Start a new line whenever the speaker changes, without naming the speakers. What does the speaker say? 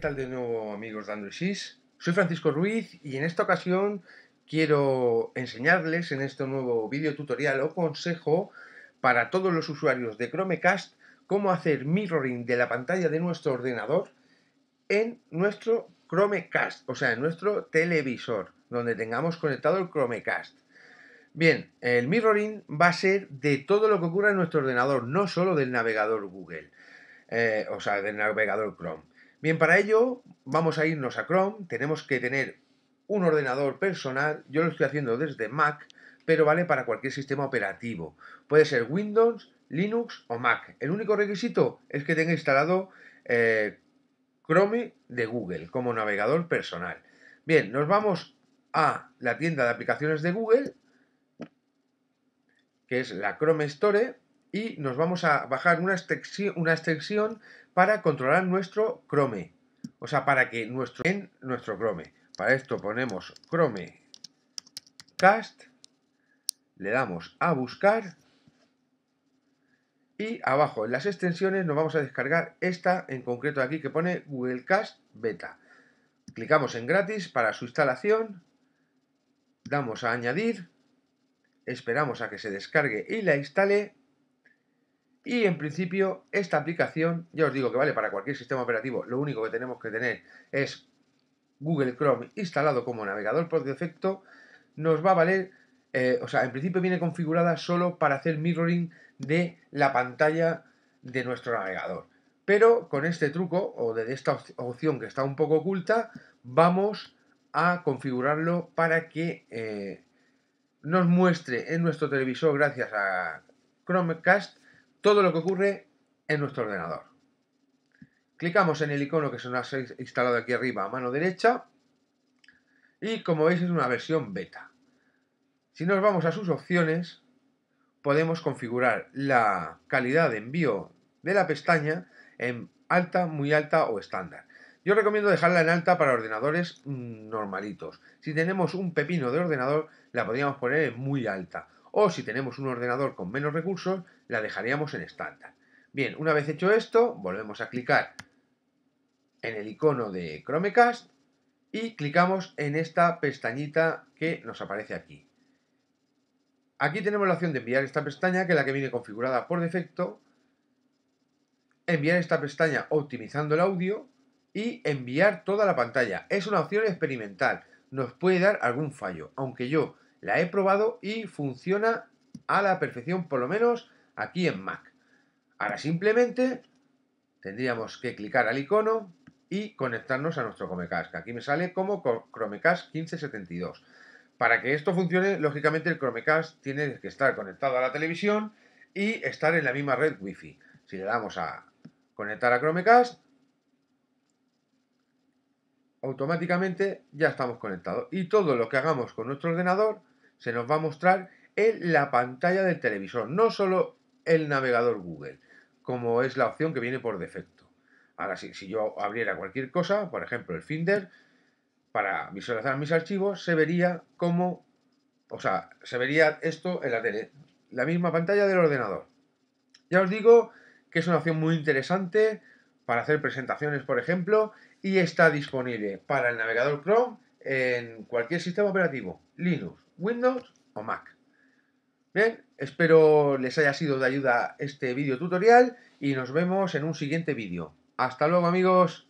tal de nuevo amigos de Android Soy Francisco Ruiz y en esta ocasión quiero enseñarles en este nuevo vídeo tutorial o consejo para todos los usuarios de Chromecast cómo hacer mirroring de la pantalla de nuestro ordenador en nuestro Chromecast, o sea, en nuestro televisor donde tengamos conectado el Chromecast. Bien, el mirroring va a ser de todo lo que ocurra en nuestro ordenador, no solo del navegador Google, eh, o sea, del navegador Chrome. Bien, para ello vamos a irnos a Chrome, tenemos que tener un ordenador personal, yo lo estoy haciendo desde Mac, pero vale para cualquier sistema operativo. Puede ser Windows, Linux o Mac. El único requisito es que tenga instalado eh, Chrome de Google como navegador personal. Bien, nos vamos a la tienda de aplicaciones de Google, que es la Chrome Store, y nos vamos a bajar una extensión, para controlar nuestro Chrome. O sea, para que nuestro, nuestro Chrome. Para esto ponemos Chrome Cast, le damos a buscar y abajo en las extensiones nos vamos a descargar esta en concreto aquí que pone Google Cast Beta. Clicamos en gratis para su instalación, damos a añadir, esperamos a que se descargue y la instale y en principio, esta aplicación, ya os digo que vale para cualquier sistema operativo, lo único que tenemos que tener es Google Chrome instalado como navegador por defecto, nos va a valer, eh, o sea, en principio viene configurada solo para hacer mirroring de la pantalla de nuestro navegador. Pero con este truco o de esta opción que está un poco oculta, vamos a configurarlo para que eh, nos muestre en nuestro televisor, gracias a Chromecast, todo lo que ocurre en nuestro ordenador. Clicamos en el icono que se nos ha instalado aquí arriba a mano derecha y como veis es una versión beta. Si nos vamos a sus opciones, podemos configurar la calidad de envío de la pestaña en alta, muy alta o estándar. Yo recomiendo dejarla en alta para ordenadores normalitos. Si tenemos un pepino de ordenador, la podríamos poner en muy alta. O si tenemos un ordenador con menos recursos, la dejaríamos en estándar. Bien, una vez hecho esto, volvemos a clicar en el icono de Chromecast y clicamos en esta pestañita que nos aparece aquí. Aquí tenemos la opción de enviar esta pestaña, que es la que viene configurada por defecto, enviar esta pestaña optimizando el audio y enviar toda la pantalla. Es una opción experimental, nos puede dar algún fallo, aunque yo la he probado y funciona a la perfección, por lo menos aquí en Mac. Ahora simplemente tendríamos que clicar al icono y conectarnos a nuestro Chromecast. Aquí me sale como Chromecast 1572. Para que esto funcione, lógicamente el Chromecast tiene que estar conectado a la televisión y estar en la misma red Wi-Fi. Si le damos a conectar a Chromecast, automáticamente ya estamos conectados. Y todo lo que hagamos con nuestro ordenador se nos va a mostrar en la pantalla del televisor. No solo el navegador Google, como es la opción que viene por defecto. Ahora, si, si yo abriera cualquier cosa, por ejemplo el Finder, para visualizar mis archivos, se vería como, o sea, se vería esto en la tele, la misma pantalla del ordenador. Ya os digo que es una opción muy interesante para hacer presentaciones, por ejemplo, y está disponible para el navegador Chrome en cualquier sistema operativo, Linux, Windows o Mac. Bien, espero les haya sido de ayuda este vídeo tutorial y nos vemos en un siguiente vídeo. Hasta luego amigos.